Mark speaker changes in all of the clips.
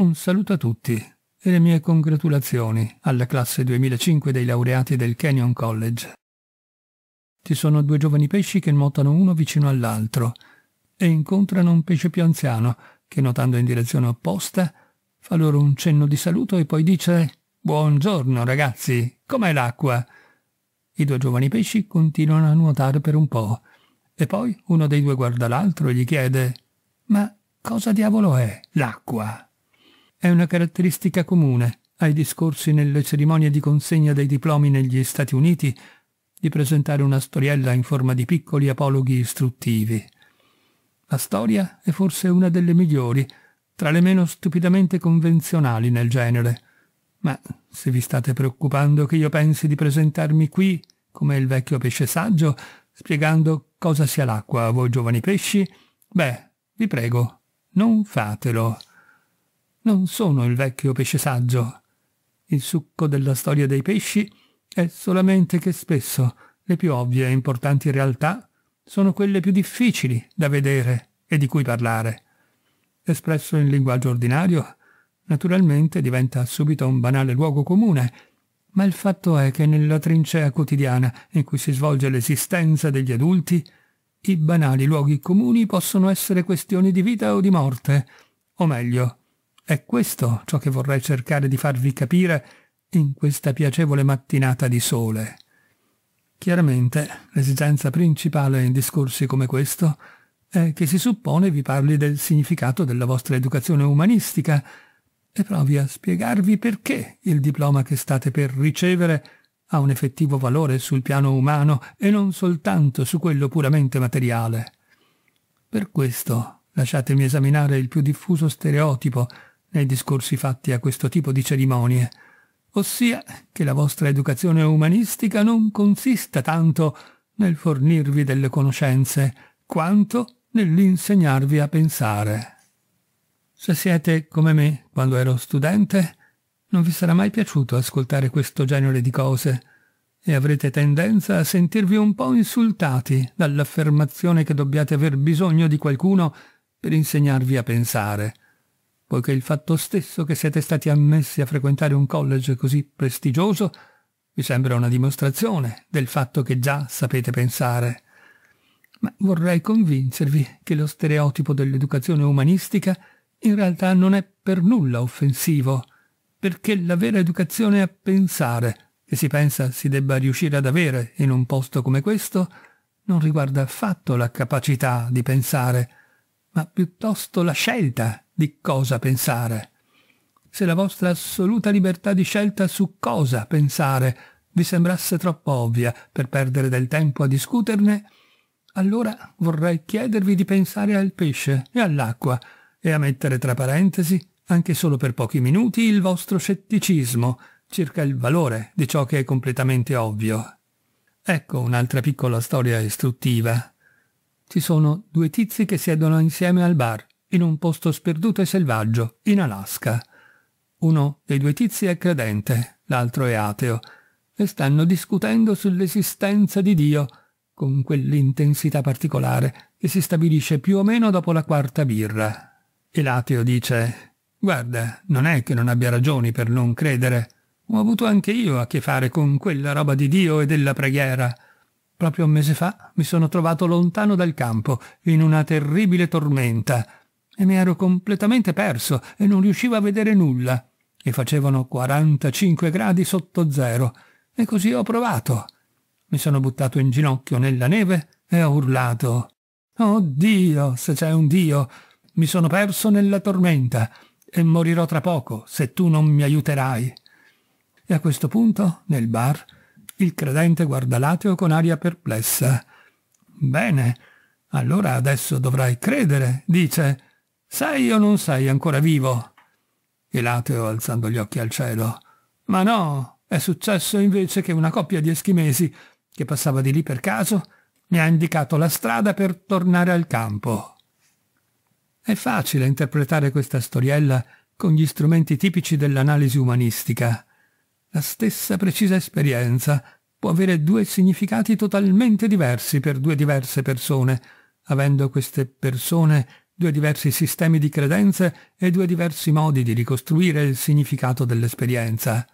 Speaker 1: Un saluto a tutti e le mie congratulazioni alla classe 2005 dei laureati del Canyon College. Ci sono due giovani pesci che nuotano uno vicino all'altro e incontrano un pesce più anziano che, nuotando in direzione opposta, fa loro un cenno di saluto e poi dice «Buongiorno ragazzi, com'è l'acqua?» I due giovani pesci continuano a nuotare per un po' e poi uno dei due guarda l'altro e gli chiede «Ma cosa diavolo è l'acqua?» È una caratteristica comune ai discorsi nelle cerimonie di consegna dei diplomi negli Stati Uniti di presentare una storiella in forma di piccoli apologhi istruttivi. La storia è forse una delle migliori, tra le meno stupidamente convenzionali nel genere. Ma se vi state preoccupando che io pensi di presentarmi qui, come il vecchio pesce saggio, spiegando cosa sia l'acqua a voi giovani pesci, beh, vi prego, non fatelo non sono il vecchio pesce saggio. Il succo della storia dei pesci è solamente che spesso le più ovvie e importanti realtà sono quelle più difficili da vedere e di cui parlare. Espresso in linguaggio ordinario, naturalmente diventa subito un banale luogo comune, ma il fatto è che nella trincea quotidiana in cui si svolge l'esistenza degli adulti, i banali luoghi comuni possono essere questioni di vita o di morte, o meglio, è questo ciò che vorrei cercare di farvi capire in questa piacevole mattinata di sole. Chiaramente l'esigenza principale in discorsi come questo è che si suppone vi parli del significato della vostra educazione umanistica e provi a spiegarvi perché il diploma che state per ricevere ha un effettivo valore sul piano umano e non soltanto su quello puramente materiale. Per questo lasciatemi esaminare il più diffuso stereotipo nei discorsi fatti a questo tipo di cerimonie, ossia che la vostra educazione umanistica non consista tanto nel fornirvi delle conoscenze, quanto nell'insegnarvi a pensare. Se siete come me quando ero studente, non vi sarà mai piaciuto ascoltare questo genere di cose e avrete tendenza a sentirvi un po' insultati dall'affermazione che dobbiate aver bisogno di qualcuno per insegnarvi a pensare, poiché il fatto stesso che siete stati ammessi a frequentare un college così prestigioso vi sembra una dimostrazione del fatto che già sapete pensare. Ma vorrei convincervi che lo stereotipo dell'educazione umanistica in realtà non è per nulla offensivo, perché la vera educazione a pensare, che si pensa si debba riuscire ad avere in un posto come questo, non riguarda affatto la capacità di pensare, ma piuttosto la scelta di cosa pensare. Se la vostra assoluta libertà di scelta su cosa pensare vi sembrasse troppo ovvia per perdere del tempo a discuterne, allora vorrei chiedervi di pensare al pesce e all'acqua e a mettere tra parentesi, anche solo per pochi minuti, il vostro scetticismo circa il valore di ciò che è completamente ovvio. Ecco un'altra piccola storia istruttiva. Ci sono due tizi che siedono insieme al bar in un posto sperduto e selvaggio, in Alaska. Uno dei due tizi è credente, l'altro è ateo, e stanno discutendo sull'esistenza di Dio, con quell'intensità particolare che si stabilisce più o meno dopo la quarta birra. E l'ateo dice «Guarda, non è che non abbia ragioni per non credere. Ho avuto anche io a che fare con quella roba di Dio e della preghiera». Proprio un mese fa mi sono trovato lontano dal campo, in una terribile tormenta, e mi ero completamente perso e non riuscivo a vedere nulla. E facevano 45 gradi sotto zero. E così ho provato. Mi sono buttato in ginocchio nella neve e ho urlato. Oh Dio, se c'è un Dio, mi sono perso nella tormenta e morirò tra poco se tu non mi aiuterai. E a questo punto, nel bar, il credente guarda l'ateo con aria perplessa. Bene, allora adesso dovrai credere, dice, sei o non sei ancora vivo? Pilateo alzando gli occhi al cielo. Ma no, è successo invece che una coppia di eschimesi, che passava di lì per caso, mi ha indicato la strada per tornare al campo. È facile interpretare questa storiella con gli strumenti tipici dell'analisi umanistica. La stessa precisa esperienza può avere due significati totalmente diversi per due diverse persone, avendo queste persone due diversi sistemi di credenze e due diversi modi di ricostruire il significato dell'esperienza.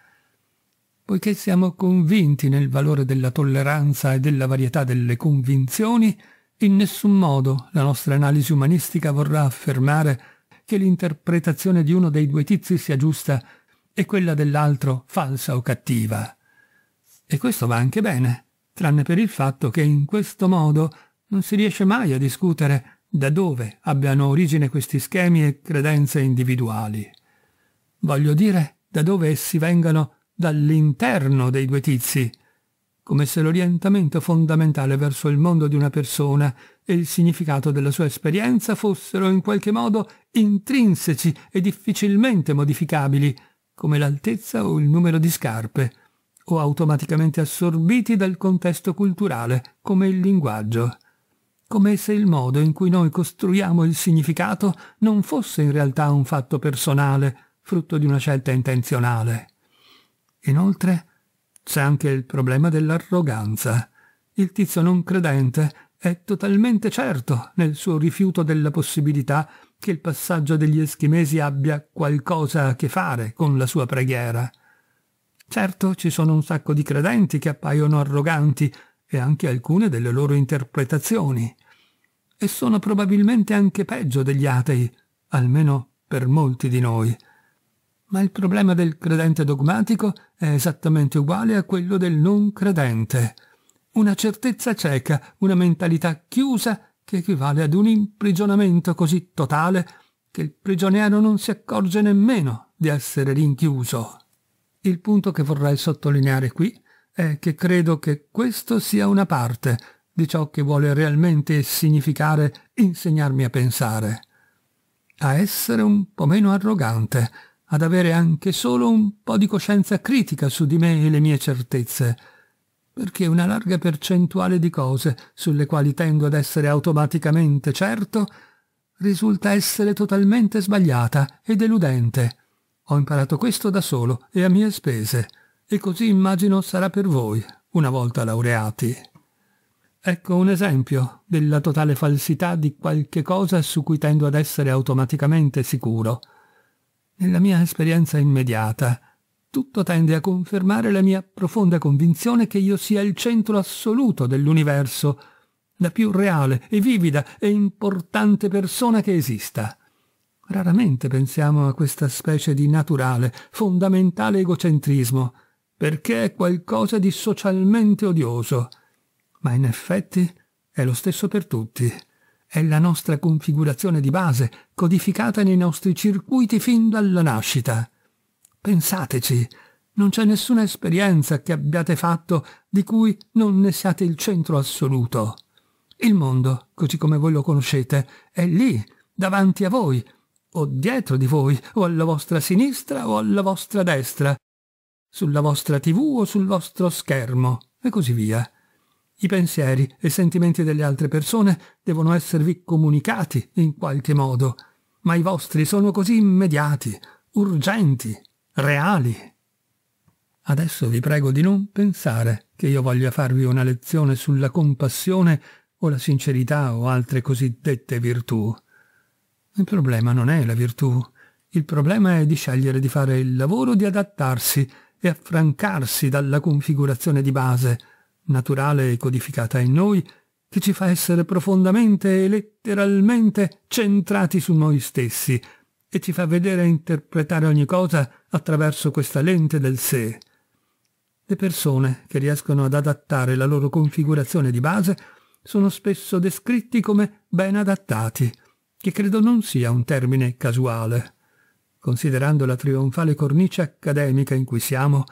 Speaker 1: Poiché siamo convinti nel valore della tolleranza e della varietà delle convinzioni, in nessun modo la nostra analisi umanistica vorrà affermare che l'interpretazione di uno dei due tizi sia giusta e quella dell'altro falsa o cattiva. E questo va anche bene, tranne per il fatto che in questo modo non si riesce mai a discutere da dove abbiano origine questi schemi e credenze individuali. Voglio dire da dove essi vengano dall'interno dei due tizi, come se l'orientamento fondamentale verso il mondo di una persona e il significato della sua esperienza fossero in qualche modo intrinseci e difficilmente modificabili, come l'altezza o il numero di scarpe, o automaticamente assorbiti dal contesto culturale, come il linguaggio come se il modo in cui noi costruiamo il significato non fosse in realtà un fatto personale, frutto di una scelta intenzionale. Inoltre, c'è anche il problema dell'arroganza. Il tizio non credente è totalmente certo nel suo rifiuto della possibilità che il passaggio degli eschimesi abbia qualcosa a che fare con la sua preghiera. Certo, ci sono un sacco di credenti che appaiono arroganti e anche alcune delle loro interpretazioni e sono probabilmente anche peggio degli atei, almeno per molti di noi. Ma il problema del credente dogmatico è esattamente uguale a quello del non credente. Una certezza cieca, una mentalità chiusa che equivale ad un imprigionamento così totale che il prigioniero non si accorge nemmeno di essere rinchiuso. Il punto che vorrei sottolineare qui è che credo che questo sia una parte, di ciò che vuole realmente significare insegnarmi a pensare, a essere un po' meno arrogante, ad avere anche solo un po' di coscienza critica su di me e le mie certezze, perché una larga percentuale di cose sulle quali tendo ad essere automaticamente certo risulta essere totalmente sbagliata e deludente. Ho imparato questo da solo e a mie spese, e così immagino sarà per voi, una volta laureati. Ecco un esempio della totale falsità di qualche cosa su cui tendo ad essere automaticamente sicuro. Nella mia esperienza immediata, tutto tende a confermare la mia profonda convinzione che io sia il centro assoluto dell'universo, la più reale e vivida e importante persona che esista. Raramente pensiamo a questa specie di naturale, fondamentale egocentrismo, perché è qualcosa di socialmente odioso – ma in effetti è lo stesso per tutti. È la nostra configurazione di base, codificata nei nostri circuiti fin dalla nascita. Pensateci, non c'è nessuna esperienza che abbiate fatto di cui non ne siate il centro assoluto. Il mondo, così come voi lo conoscete, è lì, davanti a voi, o dietro di voi, o alla vostra sinistra o alla vostra destra, sulla vostra tv o sul vostro schermo, e così via. I pensieri e i sentimenti delle altre persone devono esservi comunicati in qualche modo, ma i vostri sono così immediati, urgenti, reali. Adesso vi prego di non pensare che io voglia farvi una lezione sulla compassione o la sincerità o altre cosiddette virtù. Il problema non è la virtù. Il problema è di scegliere di fare il lavoro di adattarsi e affrancarsi dalla configurazione di base, naturale e codificata in noi, che ci fa essere profondamente e letteralmente centrati su noi stessi e ci fa vedere e interpretare ogni cosa attraverso questa lente del sé. Le persone che riescono ad adattare la loro configurazione di base sono spesso descritti come ben adattati, che credo non sia un termine casuale. Considerando la trionfale cornice accademica in cui siamo,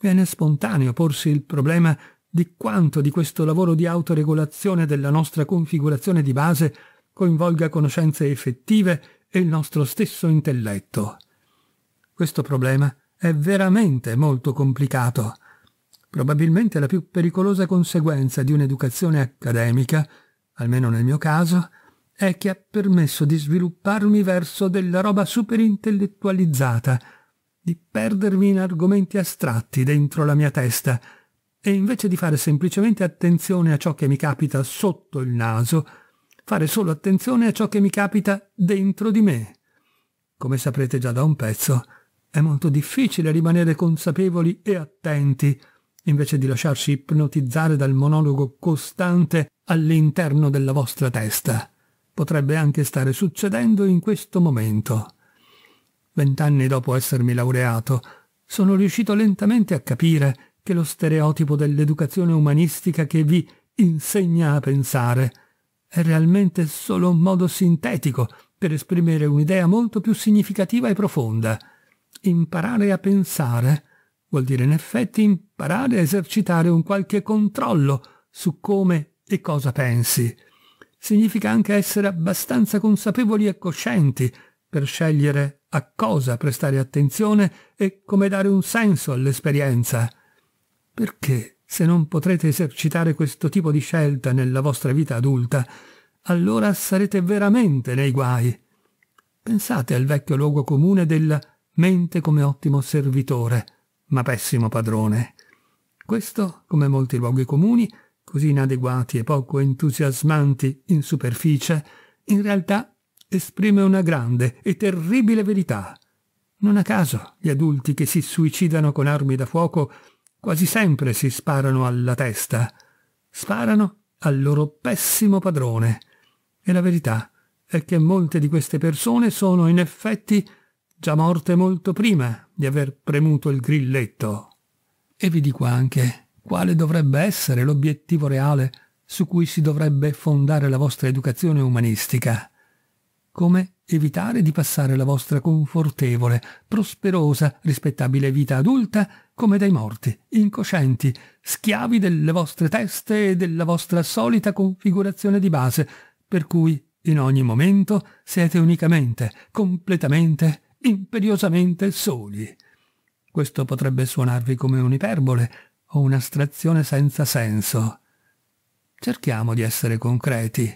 Speaker 1: viene spontaneo porsi il problema di quanto di questo lavoro di autoregolazione della nostra configurazione di base coinvolga conoscenze effettive e il nostro stesso intelletto. Questo problema è veramente molto complicato. Probabilmente la più pericolosa conseguenza di un'educazione accademica, almeno nel mio caso, è che ha permesso di svilupparmi verso della roba superintellettualizzata, di perdermi in argomenti astratti dentro la mia testa, e invece di fare semplicemente attenzione a ciò che mi capita sotto il naso, fare solo attenzione a ciò che mi capita dentro di me. Come saprete già da un pezzo, è molto difficile rimanere consapevoli e attenti, invece di lasciarsi ipnotizzare dal monologo costante all'interno della vostra testa. Potrebbe anche stare succedendo in questo momento. Vent'anni dopo essermi laureato, sono riuscito lentamente a capire che lo stereotipo dell'educazione umanistica che vi insegna a pensare. È realmente solo un modo sintetico per esprimere un'idea molto più significativa e profonda. Imparare a pensare vuol dire in effetti imparare a esercitare un qualche controllo su come e cosa pensi. Significa anche essere abbastanza consapevoli e coscienti per scegliere a cosa prestare attenzione e come dare un senso all'esperienza. Perché, se non potrete esercitare questo tipo di scelta nella vostra vita adulta, allora sarete veramente nei guai. Pensate al vecchio luogo comune della mente come ottimo servitore, ma pessimo padrone. Questo, come molti luoghi comuni, così inadeguati e poco entusiasmanti in superficie, in realtà esprime una grande e terribile verità. Non a caso gli adulti che si suicidano con armi da fuoco Quasi sempre si sparano alla testa. Sparano al loro pessimo padrone. E la verità è che molte di queste persone sono in effetti già morte molto prima di aver premuto il grilletto. E vi dico anche quale dovrebbe essere l'obiettivo reale su cui si dovrebbe fondare la vostra educazione umanistica. Come evitare di passare la vostra confortevole, prosperosa, rispettabile vita adulta come dei morti, incoscienti, schiavi delle vostre teste e della vostra solita configurazione di base, per cui in ogni momento siete unicamente, completamente, imperiosamente soli. Questo potrebbe suonarvi come un'iperbole o un'astrazione senza senso. Cerchiamo di essere concreti.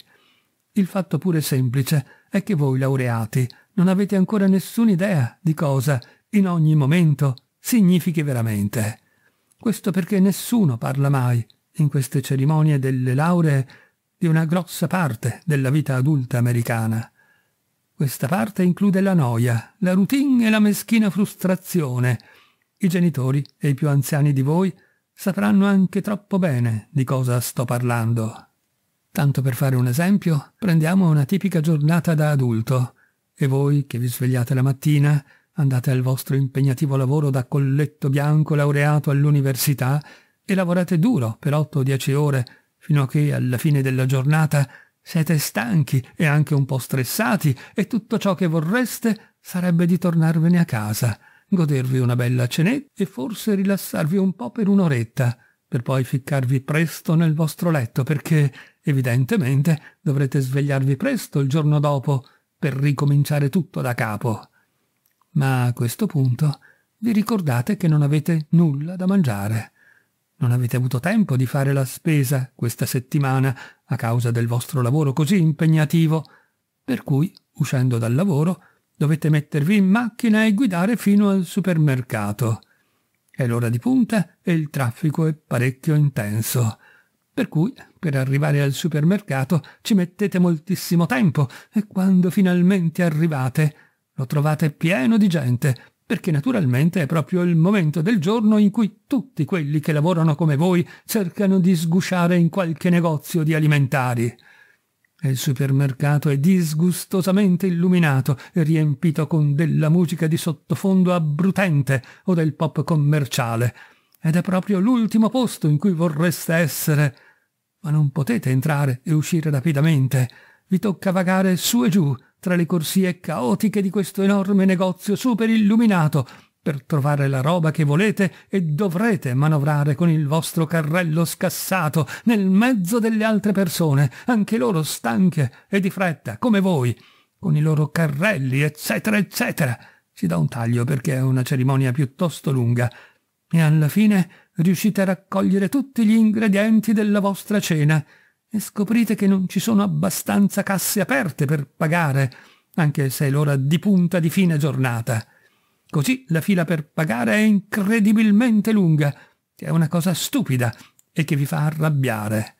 Speaker 1: Il fatto pure semplice è che voi laureati non avete ancora nessuna idea di cosa, in ogni momento, significhi veramente. Questo perché nessuno parla mai, in queste cerimonie delle lauree, di una grossa parte della vita adulta americana. Questa parte include la noia, la routine e la meschina frustrazione. I genitori e i più anziani di voi sapranno anche troppo bene di cosa sto parlando. Tanto per fare un esempio, prendiamo una tipica giornata da adulto. E voi che vi svegliate la mattina, Andate al vostro impegnativo lavoro da colletto bianco laureato all'università e lavorate duro per 8 o 10 ore, fino a che alla fine della giornata siete stanchi e anche un po' stressati e tutto ciò che vorreste sarebbe di tornarvene a casa, godervi una bella cenetta e forse rilassarvi un po' per un'oretta, per poi ficcarvi presto nel vostro letto perché evidentemente dovrete svegliarvi presto il giorno dopo per ricominciare tutto da capo. Ma a questo punto vi ricordate che non avete nulla da mangiare. Non avete avuto tempo di fare la spesa questa settimana a causa del vostro lavoro così impegnativo, per cui, uscendo dal lavoro, dovete mettervi in macchina e guidare fino al supermercato. È l'ora di punta e il traffico è parecchio intenso. Per cui, per arrivare al supermercato, ci mettete moltissimo tempo e quando finalmente arrivate, lo trovate pieno di gente, perché naturalmente è proprio il momento del giorno in cui tutti quelli che lavorano come voi cercano di sgusciare in qualche negozio di alimentari. Il supermercato è disgustosamente illuminato e riempito con della musica di sottofondo abbrutente o del pop commerciale. Ed è proprio l'ultimo posto in cui vorreste essere. Ma non potete entrare e uscire rapidamente vi tocca vagare su e giù tra le corsie caotiche di questo enorme negozio super illuminato per trovare la roba che volete e dovrete manovrare con il vostro carrello scassato nel mezzo delle altre persone, anche loro stanche e di fretta, come voi, con i loro carrelli, eccetera, eccetera. Si dà un taglio perché è una cerimonia piuttosto lunga e alla fine riuscite a raccogliere tutti gli ingredienti della vostra cena e scoprite che non ci sono abbastanza casse aperte per pagare, anche se è l'ora di punta di fine giornata. Così la fila per pagare è incredibilmente lunga, che è una cosa stupida e che vi fa arrabbiare.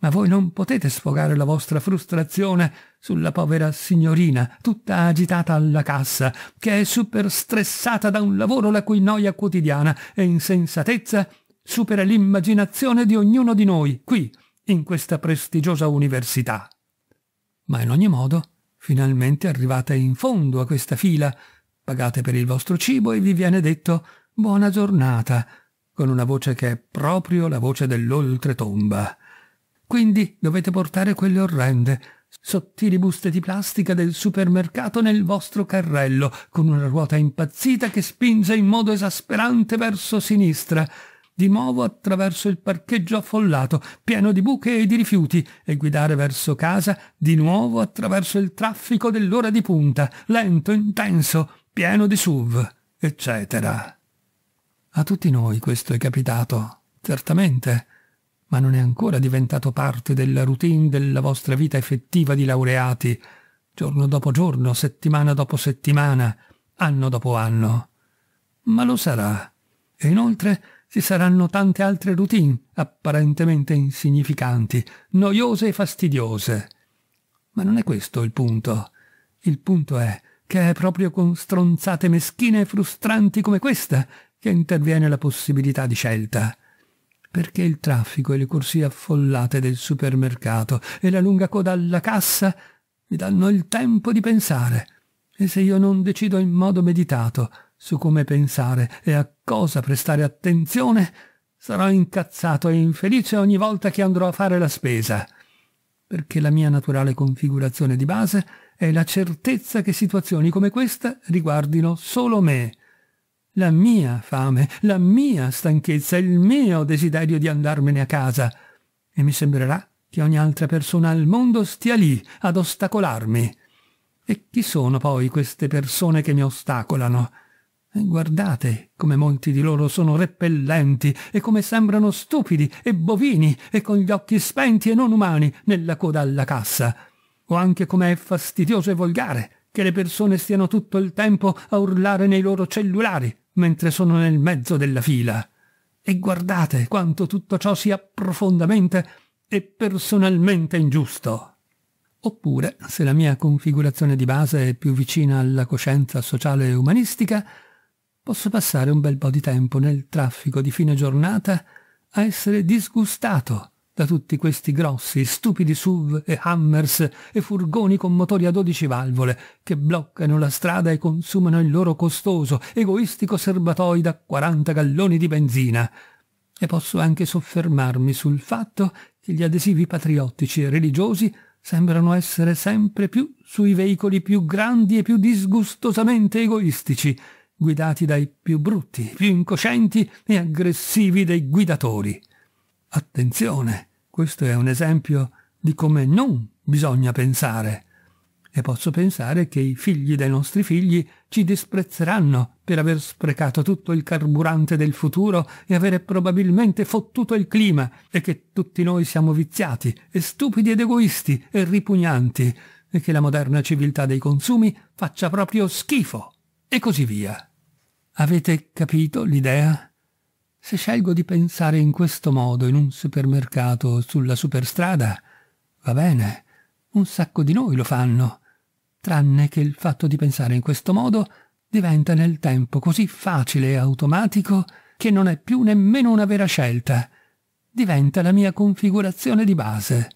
Speaker 1: Ma voi non potete sfogare la vostra frustrazione sulla povera signorina, tutta agitata alla cassa, che è super stressata da un lavoro la cui noia quotidiana e insensatezza supera l'immaginazione di ognuno di noi, qui, in questa prestigiosa università. Ma in ogni modo, finalmente arrivate in fondo a questa fila, pagate per il vostro cibo e vi viene detto buona giornata, con una voce che è proprio la voce dell'oltretomba. Quindi dovete portare quelle orrende, sottili buste di plastica del supermercato nel vostro carrello, con una ruota impazzita che spinge in modo esasperante verso sinistra, di nuovo attraverso il parcheggio affollato, pieno di buche e di rifiuti, e guidare verso casa, di nuovo attraverso il traffico dell'ora di punta, lento, intenso, pieno di SUV, eccetera. A tutti noi questo è capitato, certamente, ma non è ancora diventato parte della routine della vostra vita effettiva di laureati, giorno dopo giorno, settimana dopo settimana, anno dopo anno. Ma lo sarà. E inoltre ci saranno tante altre routine apparentemente insignificanti, noiose e fastidiose. Ma non è questo il punto. Il punto è che è proprio con stronzate meschine e frustranti come questa che interviene la possibilità di scelta. Perché il traffico e le corsie affollate del supermercato e la lunga coda alla cassa mi danno il tempo di pensare. E se io non decido in modo meditato, su come pensare e a cosa prestare attenzione, sarò incazzato e infelice ogni volta che andrò a fare la spesa, perché la mia naturale configurazione di base è la certezza che situazioni come questa riguardino solo me. La mia fame, la mia stanchezza, il mio desiderio di andarmene a casa. E mi sembrerà che ogni altra persona al mondo stia lì ad ostacolarmi. E chi sono poi queste persone che mi ostacolano? Guardate come molti di loro sono repellenti e come sembrano stupidi e bovini e con gli occhi spenti e non umani nella coda alla cassa. O anche come è fastidioso e volgare che le persone stiano tutto il tempo a urlare nei loro cellulari mentre sono nel mezzo della fila. E guardate quanto tutto ciò sia profondamente e personalmente ingiusto. Oppure, se la mia configurazione di base è più vicina alla coscienza sociale e umanistica, posso passare un bel po' di tempo nel traffico di fine giornata a essere disgustato da tutti questi grossi, stupidi SUV e Hammers e furgoni con motori a 12 valvole che bloccano la strada e consumano il loro costoso, egoistico serbatoio da 40 galloni di benzina. E posso anche soffermarmi sul fatto che gli adesivi patriottici e religiosi sembrano essere sempre più sui veicoli più grandi e più disgustosamente egoistici, guidati dai più brutti, più incoscienti e aggressivi dei guidatori. Attenzione, questo è un esempio di come non bisogna pensare. E posso pensare che i figli dei nostri figli ci disprezzeranno per aver sprecato tutto il carburante del futuro e avere probabilmente fottuto il clima e che tutti noi siamo viziati e stupidi ed egoisti e ripugnanti e che la moderna civiltà dei consumi faccia proprio schifo. E così via. Avete capito l'idea? Se scelgo di pensare in questo modo in un supermercato o sulla superstrada, va bene, un sacco di noi lo fanno, tranne che il fatto di pensare in questo modo diventa nel tempo così facile e automatico che non è più nemmeno una vera scelta. Diventa la mia configurazione di base.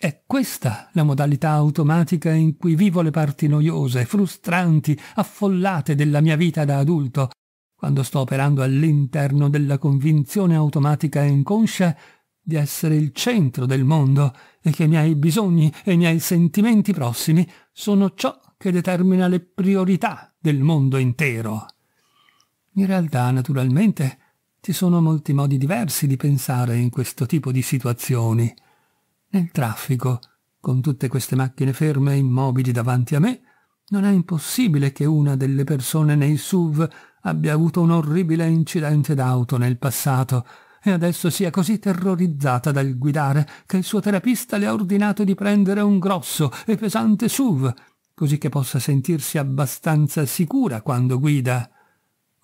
Speaker 1: È questa la modalità automatica in cui vivo le parti noiose, frustranti, affollate della mia vita da adulto, quando sto operando all'interno della convinzione automatica e inconscia di essere il centro del mondo e che i miei bisogni e i miei sentimenti prossimi sono ciò che determina le priorità del mondo intero. In realtà, naturalmente, ci sono molti modi diversi di pensare in questo tipo di situazioni nel traffico, con tutte queste macchine ferme e immobili davanti a me, non è impossibile che una delle persone nei SUV abbia avuto un orribile incidente d'auto nel passato e adesso sia così terrorizzata dal guidare che il suo terapista le ha ordinato di prendere un grosso e pesante SUV, così che possa sentirsi abbastanza sicura quando guida.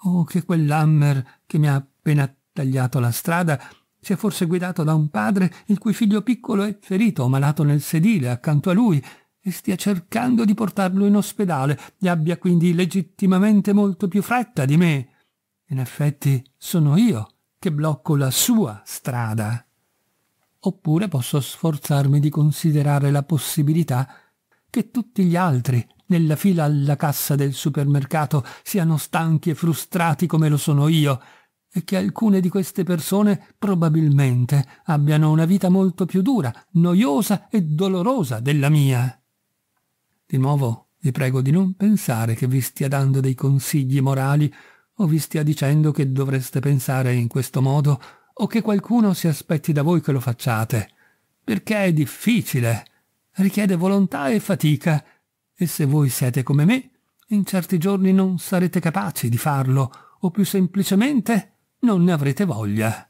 Speaker 1: O oh, che quell'hammer che mi ha appena tagliato la strada sia forse guidato da un padre il cui figlio piccolo è ferito o malato nel sedile accanto a lui e stia cercando di portarlo in ospedale e abbia quindi legittimamente molto più fretta di me. In effetti sono io che blocco la sua strada. Oppure posso sforzarmi di considerare la possibilità che tutti gli altri nella fila alla cassa del supermercato siano stanchi e frustrati come lo sono io e che alcune di queste persone probabilmente abbiano una vita molto più dura, noiosa e dolorosa della mia. Di nuovo vi prego di non pensare che vi stia dando dei consigli morali o vi stia dicendo che dovreste pensare in questo modo o che qualcuno si aspetti da voi che lo facciate, perché è difficile, richiede volontà e fatica, e se voi siete come me, in certi giorni non sarete capaci di farlo, o più semplicemente non ne avrete voglia.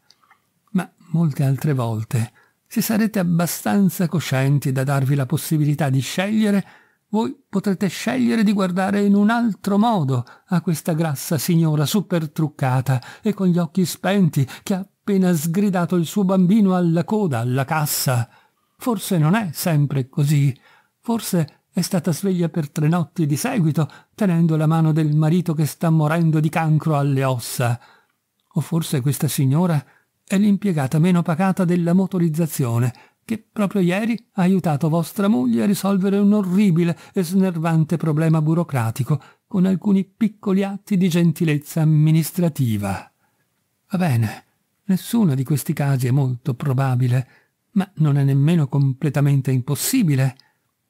Speaker 1: Ma molte altre volte, se sarete abbastanza coscienti da darvi la possibilità di scegliere, voi potrete scegliere di guardare in un altro modo a questa grassa signora supertruccata e con gli occhi spenti che ha appena sgridato il suo bambino alla coda, alla cassa. Forse non è sempre così. Forse è stata sveglia per tre notti di seguito, tenendo la mano del marito che sta morendo di cancro alle ossa. O forse questa signora è l'impiegata meno pagata della motorizzazione, che proprio ieri ha aiutato vostra moglie a risolvere un orribile e snervante problema burocratico con alcuni piccoli atti di gentilezza amministrativa. Va bene, nessuno di questi casi è molto probabile, ma non è nemmeno completamente impossibile.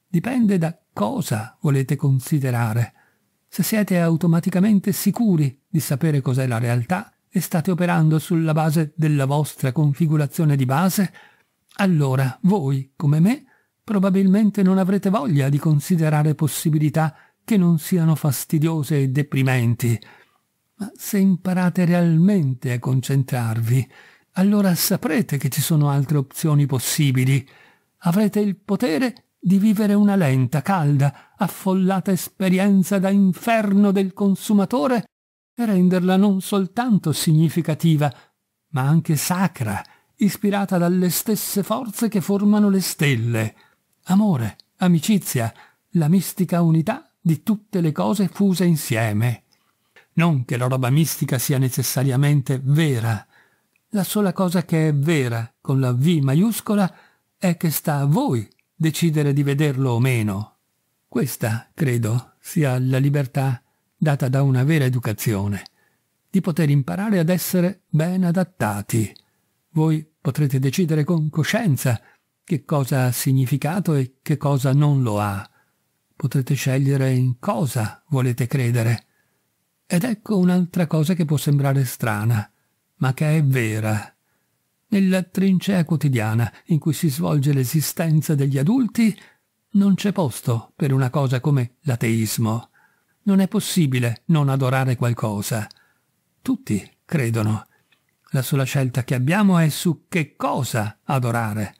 Speaker 1: Dipende da cosa volete considerare. Se siete automaticamente sicuri di sapere cos'è la realtà, e state operando sulla base della vostra configurazione di base, allora voi, come me, probabilmente non avrete voglia di considerare possibilità che non siano fastidiose e deprimenti. Ma se imparate realmente a concentrarvi, allora saprete che ci sono altre opzioni possibili. Avrete il potere di vivere una lenta, calda, affollata esperienza da inferno del consumatore e renderla non soltanto significativa, ma anche sacra, ispirata dalle stesse forze che formano le stelle. Amore, amicizia, la mistica unità di tutte le cose fuse insieme. Non che la roba mistica sia necessariamente vera. La sola cosa che è vera, con la V maiuscola, è che sta a voi decidere di vederlo o meno. Questa, credo, sia la libertà data da una vera educazione, di poter imparare ad essere ben adattati. Voi potrete decidere con coscienza che cosa ha significato e che cosa non lo ha. Potrete scegliere in cosa volete credere. Ed ecco un'altra cosa che può sembrare strana, ma che è vera. Nella trincea quotidiana in cui si svolge l'esistenza degli adulti non c'è posto per una cosa come l'ateismo. Non è possibile non adorare qualcosa. Tutti credono. La sola scelta che abbiamo è su che cosa adorare.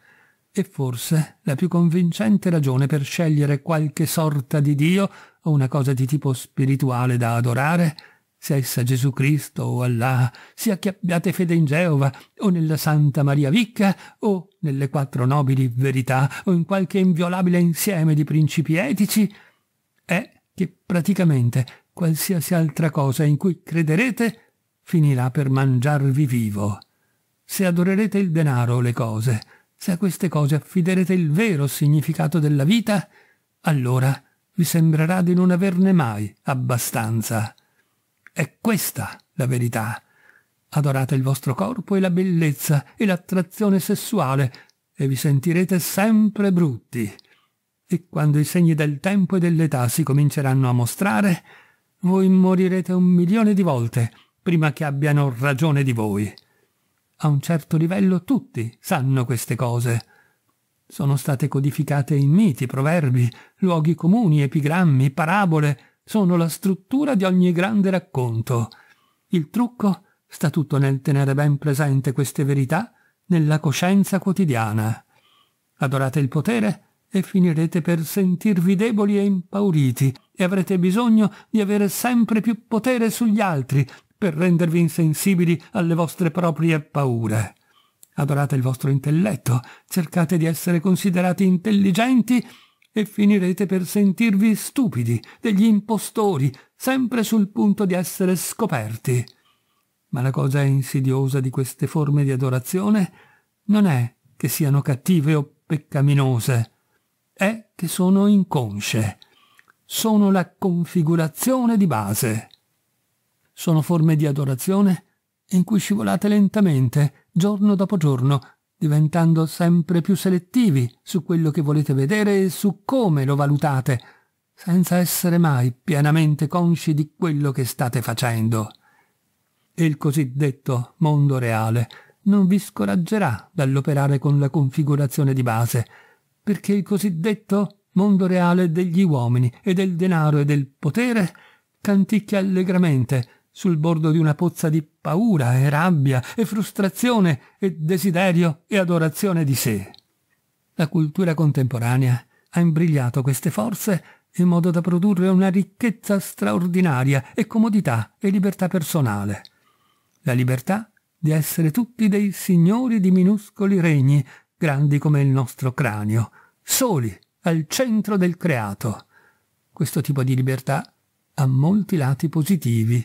Speaker 1: E forse la più convincente ragione per scegliere qualche sorta di Dio o una cosa di tipo spirituale da adorare, sia essa Gesù Cristo o Allah, sia che abbiate fede in Geova o nella Santa Maria Vicca o nelle quattro nobili verità o in qualche inviolabile insieme di principi etici, che praticamente qualsiasi altra cosa in cui crederete finirà per mangiarvi vivo. Se adorerete il denaro o le cose, se a queste cose affiderete il vero significato della vita, allora vi sembrerà di non averne mai abbastanza. È questa la verità. Adorate il vostro corpo e la bellezza e l'attrazione sessuale e vi sentirete sempre brutti e quando i segni del tempo e dell'età si cominceranno a mostrare, voi morirete un milione di volte prima che abbiano ragione di voi. A un certo livello tutti sanno queste cose. Sono state codificate in miti, proverbi, luoghi comuni, epigrammi, parabole, sono la struttura di ogni grande racconto. Il trucco sta tutto nel tenere ben presente queste verità nella coscienza quotidiana. Adorate il potere e finirete per sentirvi deboli e impauriti e avrete bisogno di avere sempre più potere sugli altri per rendervi insensibili alle vostre proprie paure. Adorate il vostro intelletto, cercate di essere considerati intelligenti e finirete per sentirvi stupidi, degli impostori, sempre sul punto di essere scoperti. Ma la cosa insidiosa di queste forme di adorazione non è che siano cattive o peccaminose, è che sono inconsce. Sono la configurazione di base. Sono forme di adorazione in cui scivolate lentamente, giorno dopo giorno, diventando sempre più selettivi su quello che volete vedere e su come lo valutate, senza essere mai pienamente consci di quello che state facendo. Il cosiddetto mondo reale non vi scoraggerà dall'operare con la configurazione di base, perché il cosiddetto mondo reale degli uomini e del denaro e del potere canticchia allegramente sul bordo di una pozza di paura e rabbia e frustrazione e desiderio e adorazione di sé. La cultura contemporanea ha imbrigliato queste forze in modo da produrre una ricchezza straordinaria e comodità e libertà personale. La libertà di essere tutti dei signori di minuscoli regni grandi come il nostro cranio, soli, al centro del creato. Questo tipo di libertà ha molti lati positivi,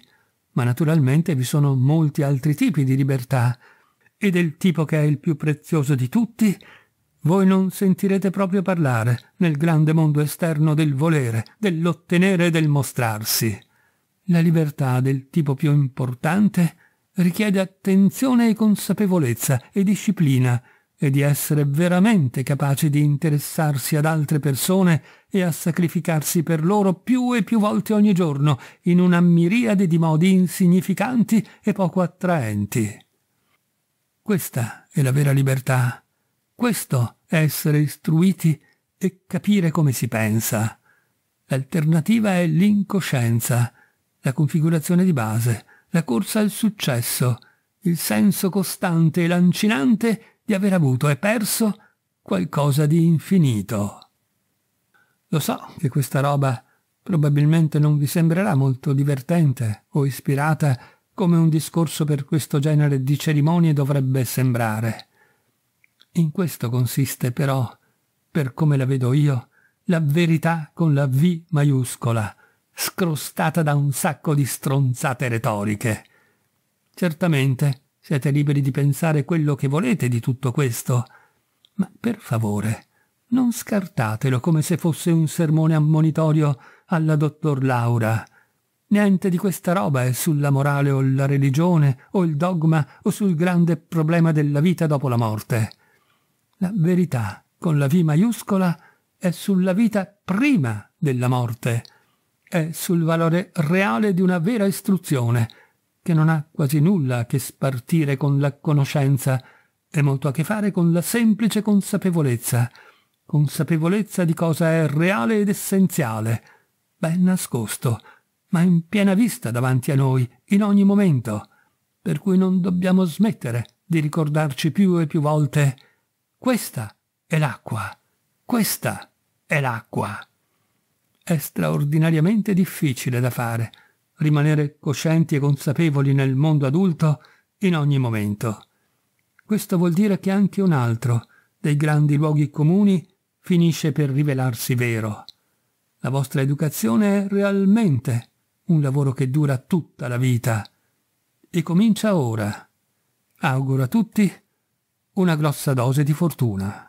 Speaker 1: ma naturalmente vi sono molti altri tipi di libertà, e del tipo che è il più prezioso di tutti, voi non sentirete proprio parlare nel grande mondo esterno del volere, dell'ottenere e del mostrarsi. La libertà del tipo più importante richiede attenzione e consapevolezza e disciplina, e di essere veramente capace di interessarsi ad altre persone e a sacrificarsi per loro più e più volte ogni giorno in una miriade di modi insignificanti e poco attraenti. Questa è la vera libertà. Questo è essere istruiti e capire come si pensa. L'alternativa è l'incoscienza, la configurazione di base, la corsa al successo, il senso costante e lancinante di aver avuto e perso qualcosa di infinito. Lo so che questa roba probabilmente non vi sembrerà molto divertente o ispirata come un discorso per questo genere di cerimonie dovrebbe sembrare. In questo consiste però, per come la vedo io, la verità con la V maiuscola, scrostata da un sacco di stronzate retoriche. Certamente siete liberi di pensare quello che volete di tutto questo, ma per favore non scartatelo come se fosse un sermone ammonitorio alla dottor Laura. Niente di questa roba è sulla morale o la religione o il dogma o sul grande problema della vita dopo la morte. La verità, con la V maiuscola, è sulla vita prima della morte, è sul valore reale di una vera istruzione, che non ha quasi nulla a che spartire con la conoscenza e molto a che fare con la semplice consapevolezza, consapevolezza di cosa è reale ed essenziale, ben nascosto, ma in piena vista davanti a noi, in ogni momento, per cui non dobbiamo smettere di ricordarci più e più volte questa è l'acqua, questa è l'acqua. È straordinariamente difficile da fare, rimanere coscienti e consapevoli nel mondo adulto in ogni momento. Questo vuol dire che anche un altro dei grandi luoghi comuni finisce per rivelarsi vero. La vostra educazione è realmente un lavoro che dura tutta la vita e comincia ora. Auguro a tutti una grossa dose di fortuna.